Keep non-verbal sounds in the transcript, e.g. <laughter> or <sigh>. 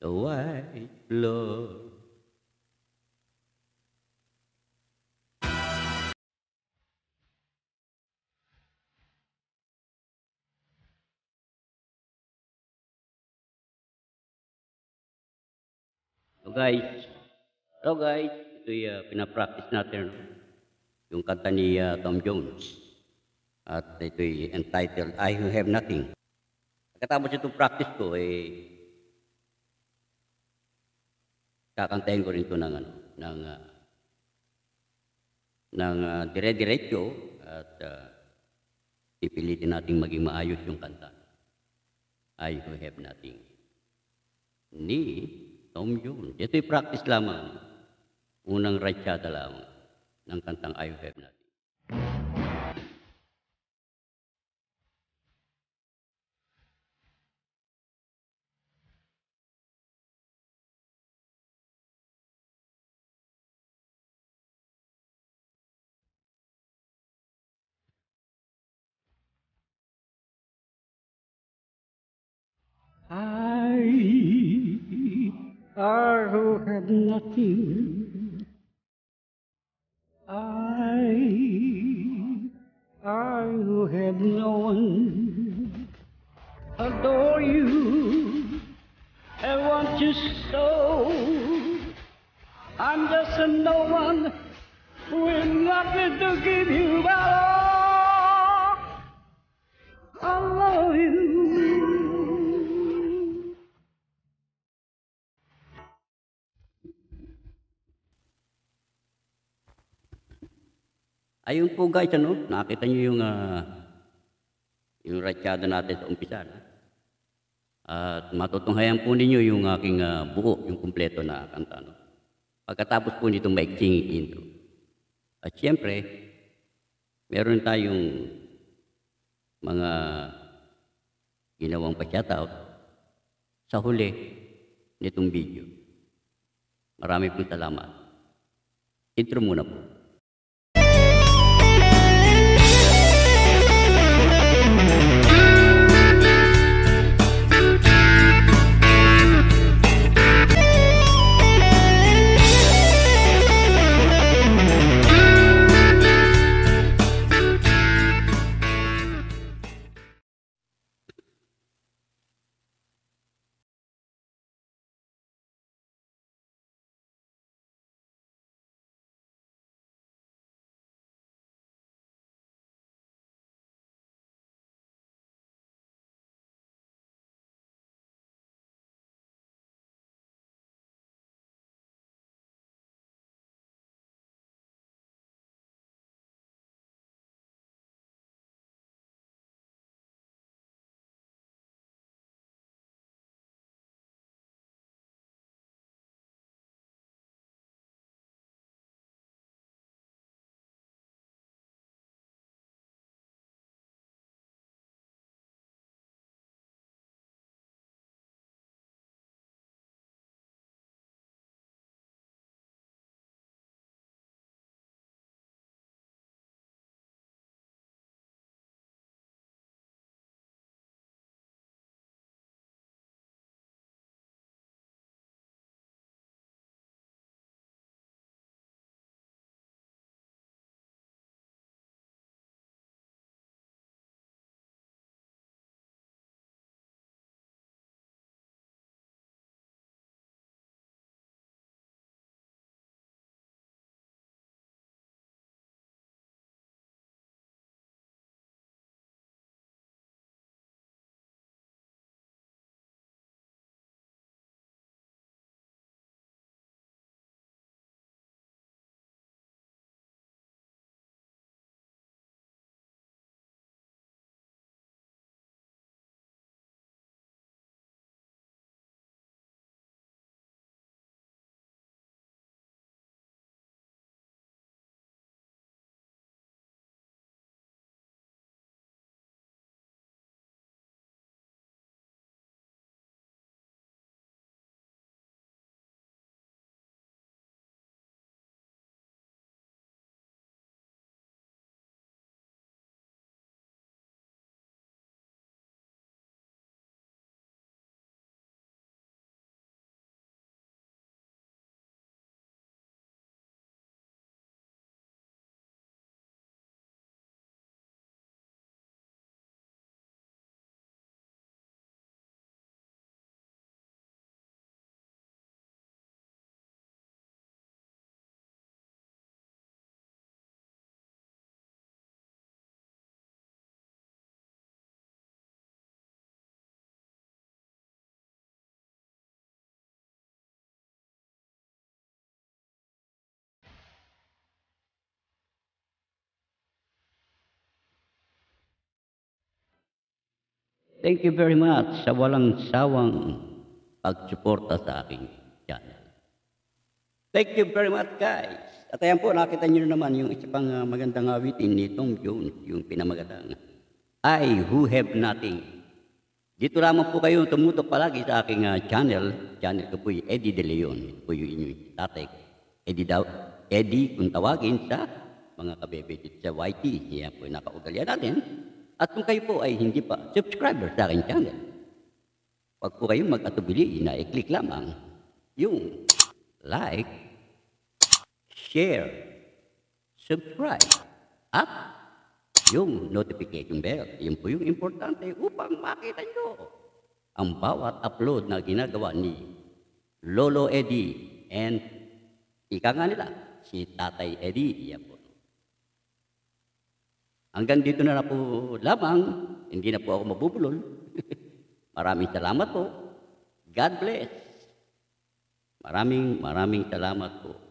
the white blood. So guys, so guys, ito yung ya, uh, pinapractice natin yung kanta ni uh, Tom Jones. At ito ya, entitled, I Who Have Nothing. Katapos itong practice ko, eh, kakantahin ko rin ito ng, ano, ng, uh, ng uh, dire-diretso at uh, ah, ipilitin natin maging maayos yung kanta. I who have nothing. Ni Tom Jones. Ito'y practice lamang. Unang ratsyada lamang ng kantang I who have nothing. I who him nothing. I, I who had no one. Adore you and want you so. I'm just a no one with nothing to give you at all. I love you. Ayun po guys, ano? Nakita niyo yung uh, yung ratsyado natin sa umpisa. Na? At matutunghayan po ninyo yung aking uh, buo, yung kumpleto na kanta. No? Pagkatapos po nitong maiksing intro. At siyempre, meron tayong mga ginawang pa-shoutout sa huli nitong video. Marami pong salamat. Intro muna po. Thank you very much sa walang sawang pagsuporta sa aking channel. Thank you very much guys. At ayan po, nakita niyo naman yung isa pang ah, magandang awitin ni Tom Jones, yung pinamagatang I Who Have Nothing. Dito lamang po kayo tumutok palagi sa aking uh, channel. Channel ko po yung Eddie De Leon. Ito po yung inyong tatay. Eddie, daw, Eddie kung tawagin sa mga kabebe dito sa YT. Yan po yung nakaugalian natin. At kung kayo po ay hindi pa subscriber sa aking channel, wag po kayong mag-atubili na i-click lamang yung like, share, subscribe, at yung notification bell. Yun po yung importante upang makita nyo ang bawat upload na ginagawa ni Lolo Eddie and ika nga nila, si Tatay Eddie. Yan po. Hanggang dito na, na po lamang, hindi na po ako mabubulol. <laughs> maraming salamat po. God bless. Maraming maraming salamat po.